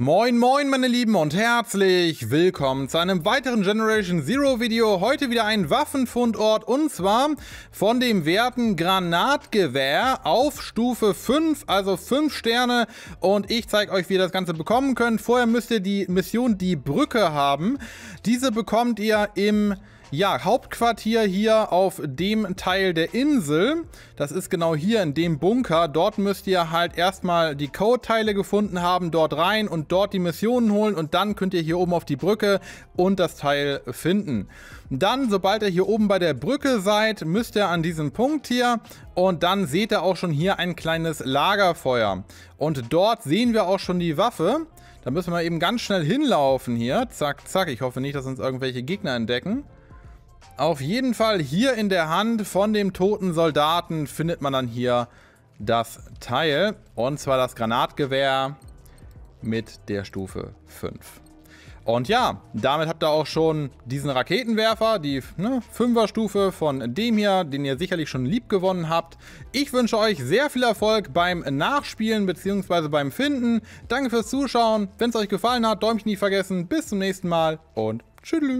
Moin moin meine Lieben und herzlich willkommen zu einem weiteren Generation Zero Video. Heute wieder ein Waffenfundort und zwar von dem werten Granatgewehr auf Stufe 5, also 5 Sterne und ich zeige euch, wie ihr das Ganze bekommen könnt. Vorher müsst ihr die Mission die Brücke haben. Diese bekommt ihr im ja, Hauptquartier hier auf dem Teil der Insel. Das ist genau hier in dem Bunker. Dort müsst ihr halt erstmal die Code-Teile gefunden haben, dort rein und dort die Missionen holen und dann könnt ihr hier oben auf die Brücke und das Teil finden. Dann, sobald ihr hier oben bei der Brücke seid, müsst ihr an diesem Punkt hier und dann seht ihr auch schon hier ein kleines Lagerfeuer. Und dort sehen wir auch schon die Waffe. Da müssen wir eben ganz schnell hinlaufen hier. Zack, zack. Ich hoffe nicht, dass uns irgendwelche Gegner entdecken. Auf jeden Fall hier in der Hand von dem toten Soldaten findet man dann hier das Teil. Und zwar das Granatgewehr mit der Stufe 5. Und ja, damit habt ihr auch schon diesen Raketenwerfer, die ne, 5er Stufe von dem hier, den ihr sicherlich schon lieb gewonnen habt. Ich wünsche euch sehr viel Erfolg beim Nachspielen bzw. beim Finden. Danke fürs Zuschauen. Wenn es euch gefallen hat, Däumchen nicht vergessen. Bis zum nächsten Mal und tschüss.